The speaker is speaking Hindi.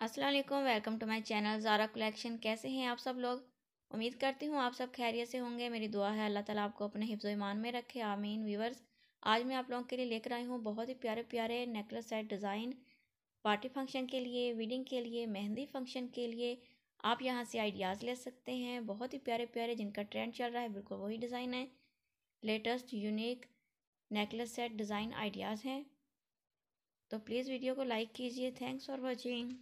Aslam welcome to my channel Zara collection कैसे हैं आप सब लोग उम्मीद करती हूँ आप सब खैरियत से होंगे मेरी दुआ है अल्लाह ताला आपको अपने हिफ्ज़ ईमान में रखे आमीन व्यूवर्स आज मैं आप लोगों के लिए लेकर आई हूँ बहुत ही प्यारे प्यारे necklace set design party function के लिए वेडिंग के लिए मेहंदी फंक्शन के लिए आप यहाँ से आइडियाज़ ले सकते हैं बहुत ही प्यारे प्यारे जिनका ट्रेंड चल रहा है बिल्कुल वही डिज़ाइन है latest unique necklace set design ideas हैं तो प्लीज़ वीडियो को लाइक कीजिए थैंक्स फॉर वॉचिंग